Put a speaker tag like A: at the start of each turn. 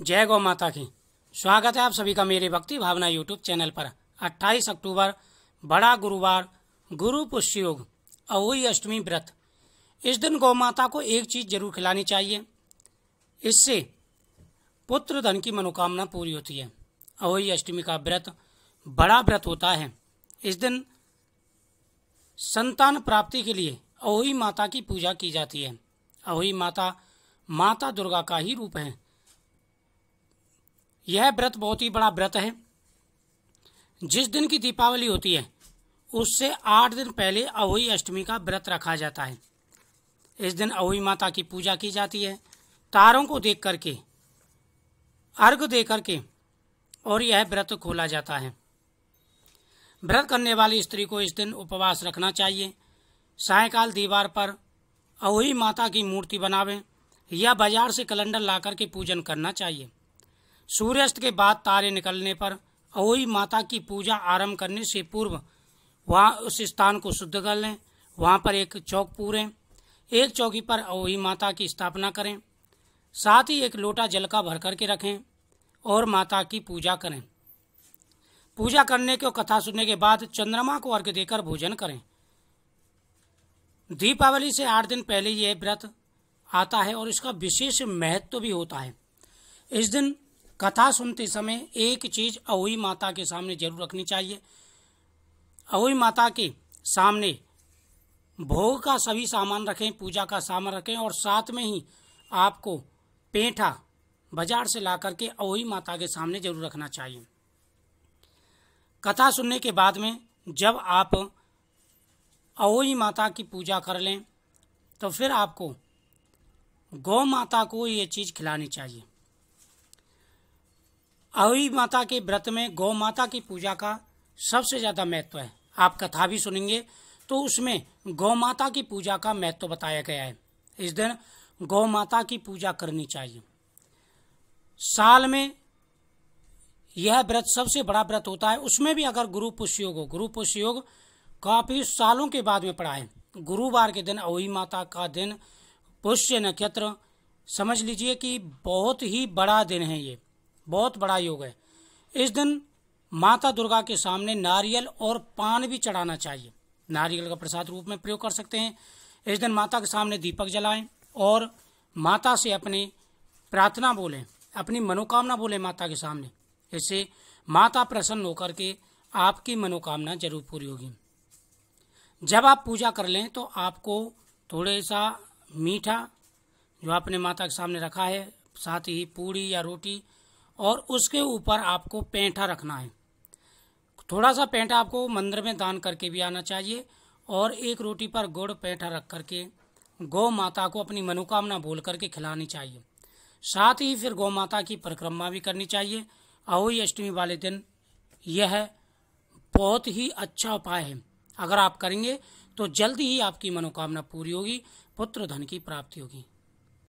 A: जय गौ माता की स्वागत है आप सभी का मेरे भक्ति भावना यूट्यूब चैनल पर 28 अक्टूबर बड़ा गुरुवार गुरु पुष्य योग अवई अष्टमी व्रत इस दिन गौ माता को एक चीज जरूर खिलानी चाहिए इससे पुत्र धन की मनोकामना पूरी होती है अवई अष्टमी का व्रत बड़ा व्रत होता है इस दिन संतान प्राप्ति के लिए अहोई माता की पूजा की जाती है अहोई माता माता दुर्गा का ही रूप है यह व्रत बहुत ही बड़ा व्रत है जिस दिन की दीपावली होती है उससे आठ दिन पहले अहोई अष्टमी का व्रत रखा जाता है इस दिन अहोई माता की पूजा की जाती है तारों को देख करके अर्घ दे करके और यह व्रत खोला जाता है व्रत करने वाली स्त्री को इस दिन उपवास रखना चाहिए सायकाल दीवार पर अहोई माता की मूर्ति बनावें या बाजार से कैलेंडर ला करके पूजन करना चाहिए सूर्यास्त के बाद तारे निकलने पर अहोई माता की पूजा आरंभ करने से पूर्व वहाँ उस स्थान को शुद्ध कर लें वहाँ पर एक चौक पूरें एक चौकी पर अहोई माता की स्थापना करें साथ ही एक लोटा जल का भर करके रखें और माता की पूजा करें पूजा करने के और कथा सुनने के बाद चंद्रमा को अर्घ्य देकर भोजन करें दीपावली से आठ दिन पहले यह व्रत आता है और इसका विशेष महत्व तो भी होता है इस दिन कथा सुनते समय एक चीज अहोई माता के सामने जरूर रखनी चाहिए अहोई माता के सामने भोग का सभी सामान रखें पूजा का सामान रखें और साथ में ही आपको पेठा बाजार से ला करके अहोई माता के सामने जरूर रखना चाहिए कथा सुनने के बाद में जब आप अहोई माता की पूजा कर लें तो फिर आपको गौ माता को ये चीज़ खिलानी चाहिए अवी माता के व्रत में गौ माता की पूजा का सबसे ज्यादा महत्व है आप कथा भी सुनेंगे तो उसमें गौ माता की पूजा का महत्व बताया गया है इस दिन गौ माता की पूजा करनी चाहिए साल में यह व्रत सबसे बड़ा व्रत होता है उसमें भी अगर गुरु पुष्य योग हो गुरु पुष्य योग काफी सालों के बाद में पड़ा है गुरुवार के दिन अवई माता का दिन पुष्य नक्षत्र समझ लीजिए कि बहुत ही बड़ा दिन है ये बहुत बड़ा योग है इस दिन माता दुर्गा के सामने नारियल और पान भी चढ़ाना चाहिए नारियल का प्रसाद रूप में प्रयोग कर सकते हैं इस दिन माता के सामने दीपक जलाएं और माता से अपनी प्रार्थना बोलें अपनी मनोकामना बोलें माता के सामने इससे माता प्रसन्न होकर के आपकी मनोकामना जरूर पूरी होगी जब आप पूजा कर लें तो आपको थोड़े सा मीठा जो आपने माता के सामने रखा है साथ ही पूड़ी या रोटी और उसके ऊपर आपको पेंठा रखना है थोड़ा सा पेंठा आपको मंदिर में दान करके भी आना चाहिए और एक रोटी पर गुड़ पेंठा रख करके गौ माता को अपनी मनोकामना बोल करके खिलानी चाहिए साथ ही फिर गौ माता की परिक्रमा भी करनी चाहिए अहोई अष्टमी वाले दिन यह बहुत ही अच्छा उपाय है अगर आप करेंगे तो जल्द ही आपकी मनोकामना पूरी होगी पुत्र धन की प्राप्ति होगी